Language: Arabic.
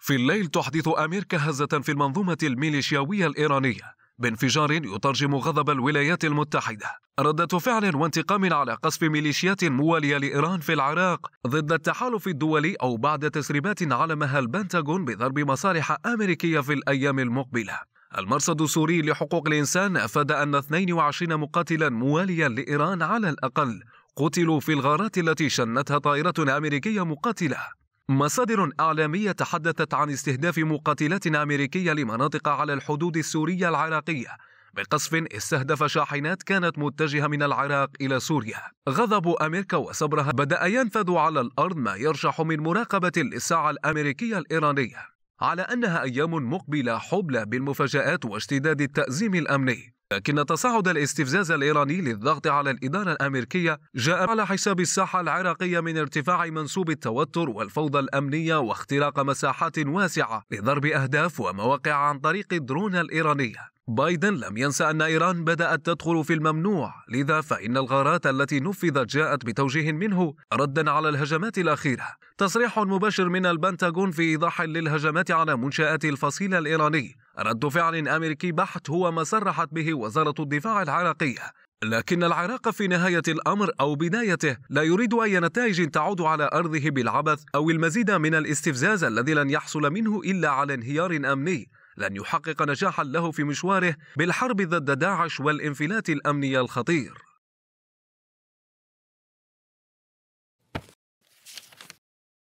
في الليل تحدث أمريكا هزة في المنظومة الميليشياوية الإيرانية بانفجار يترجم غضب الولايات المتحدة ردة فعل وانتقام على قصف ميليشيات موالية لإيران في العراق ضد التحالف الدولي أو بعد تسريبات علمها البنتاغون بضرب مصالح أمريكية في الأيام المقبلة المرصد السوري لحقوق الإنسان أفاد أن 22 مقاتلا مواليا لإيران على الأقل قتلوا في الغارات التي شنتها طائرة أمريكية مقاتلة مصادر أعلامية تحدثت عن استهداف مقاتلات أمريكية لمناطق على الحدود السورية العراقية بقصف استهدف شاحنات كانت متجهة من العراق إلى سوريا غضب أمريكا وصبرها بدأ ينفذ على الأرض ما يرشح من مراقبة للساعة الأمريكية الإيرانية على أنها أيام مقبلة حبلى بالمفاجآت واشتداد التأزيم الأمني لكن تصاعد الاستفزاز الإيراني للضغط على الإدارة الأمريكية جاء على حساب الساحة العراقية من ارتفاع منسوب التوتر والفوضى الأمنية واختراق مساحات واسعة لضرب أهداف ومواقع عن طريق الدرون الإيرانية بايدن لم ينسى أن إيران بدأت تدخل في الممنوع لذا فإن الغارات التي نفذت جاءت بتوجيه منه ردا على الهجمات الأخيرة تصريح مباشر من البنتاغون في إيضاح للهجمات على منشآت الفصيل الإيراني رد فعل أمريكي بحت هو ما صرحت به وزارة الدفاع العراقية لكن العراق في نهاية الأمر أو بدايته لا يريد أي نتائج تعود على أرضه بالعبث أو المزيد من الاستفزاز الذي لن يحصل منه إلا على انهيار أمني لن يحقق نجاحا له في مشواره بالحرب ضد داعش والانفلات الأمني الخطير